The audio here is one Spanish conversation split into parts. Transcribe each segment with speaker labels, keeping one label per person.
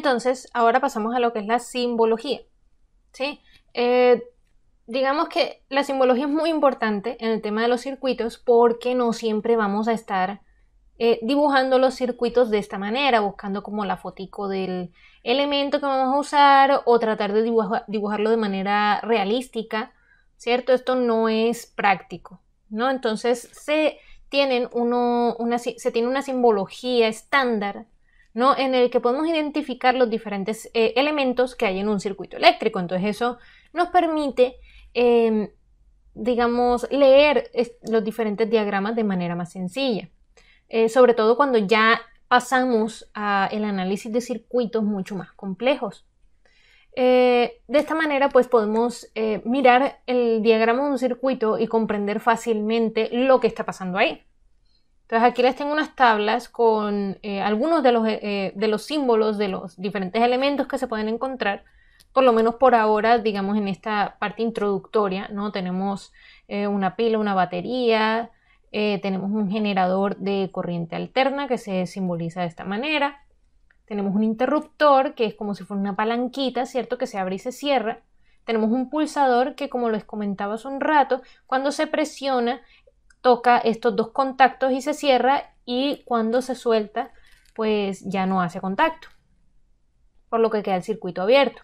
Speaker 1: Entonces, ahora pasamos a lo que es la simbología. Eh, digamos que la simbología es muy importante en el tema de los circuitos porque no siempre vamos a estar eh, dibujando los circuitos de esta manera, buscando como la fotico del elemento que vamos a usar o tratar de dibujarlo de manera realística, ¿cierto? Esto no es práctico, ¿no? Entonces se, tienen se tiene una simbología estándar en el que podemos identificar los diferentes eh, elementos que hay en un circuito eléctrico. Entonces eso nos permite, em, digamos, leer los diferentes diagramas de manera más sencilla. Eh, sobre todo cuando ya pasamos al análisis de circuitos mucho más complejos. Eh, de esta manera, pues podemos mirar el diagrama de un circuito y comprender fácilmente lo que está pasando ahí. Entonces aquí les tengo unas tablas con eh, algunos eh, eh, de los, símbolos de los diferentes elementos que se pueden encontrar, por lo menos por ahora, digamos en esta parte introductoria, ¿no? Tenemos una pila, una batería, tenemos un generador de corriente alterna que se simboliza de esta manera, tenemos un interruptor que es como si fuera una palanquita, ¿cierto? Que se abre y se cierra, tenemos un pulsador que como les comentaba hace un rato, cuando se presiona toca estos dos contactos y se cierra y cuando se suelta pues ya no hace contacto, por lo que queda el circuito abierto.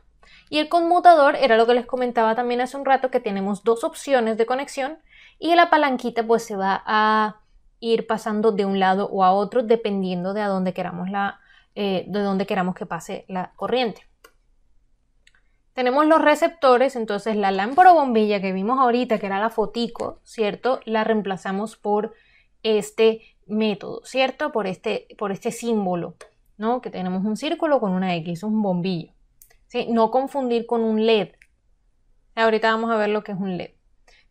Speaker 1: Y el conmutador era lo que les comentaba también hace un rato que tenemos dos opciones de conexión y la palanquita pues se va a ir pasando de un lado o a otro dependiendo de a dónde queramos la eh, de donde queramos que pase la corriente. Tenemos los receptores, entonces la lámpara o bombilla que vimos ahorita, que era la fotico, ¿cierto? La reemplazamos por este método, ¿cierto? Por este, por este símbolo, ¿no? Que tenemos un círculo con una X, un bombillo. ¿sí? No confundir con un LED. Ahorita vamos a ver lo que es un LED.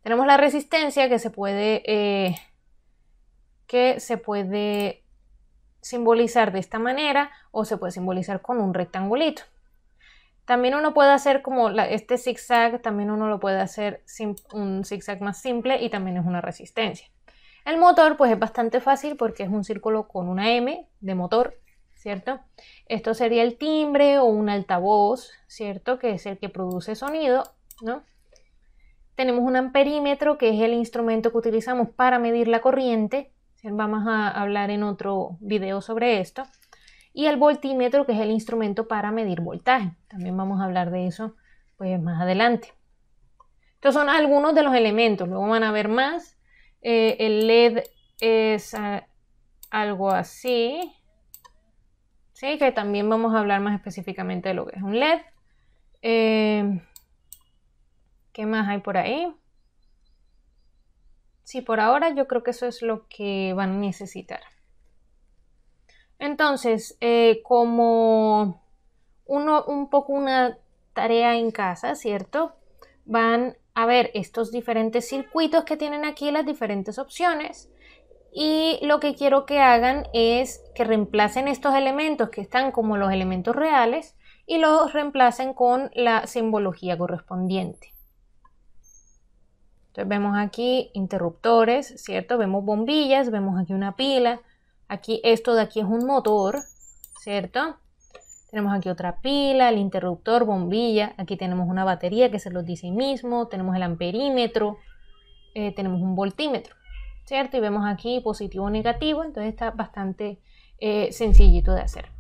Speaker 1: Tenemos la resistencia que se puede, eh, que se puede simbolizar de esta manera o se puede simbolizar con un rectangulito. También uno puede hacer como este zigzag, también uno lo puede hacer un zigzag más simple y también es una resistencia. El motor pues es bastante fácil porque es un círculo con una M de motor, ¿cierto? Esto sería el timbre o un altavoz, ¿cierto? Que es el que produce sonido, ¿no? Tenemos un amperímetro que es el instrumento que utilizamos para medir la corriente. Vamos a hablar en otro video sobre esto y el voltímetro, que es el instrumento para medir voltaje. También vamos a hablar de eso pues, más adelante. Estos son algunos de los elementos, luego van a ver más. Eh, el LED es ah, algo así, ¿sí? que también vamos a hablar más específicamente de lo que es un LED. Eh, ¿Qué más hay por ahí? Sí, por ahora yo creo que eso es lo que van a necesitar. Entonces, eh, como uno, un poco una tarea en casa, ¿cierto? Van a ver estos diferentes circuitos que tienen aquí, las diferentes opciones. Y lo que quiero que hagan es que reemplacen estos elementos que están como los elementos reales y los reemplacen con la simbología correspondiente. Entonces vemos aquí interruptores, ¿cierto? Vemos bombillas, vemos aquí una pila, Aquí esto de aquí es un motor, ¿cierto? Tenemos aquí otra pila, el interruptor, bombilla. Aquí tenemos una batería que se los dice mismo. Tenemos el amperímetro. Eh, tenemos un voltímetro, ¿cierto? Y vemos aquí positivo o negativo. Entonces está bastante eh, sencillito de hacer.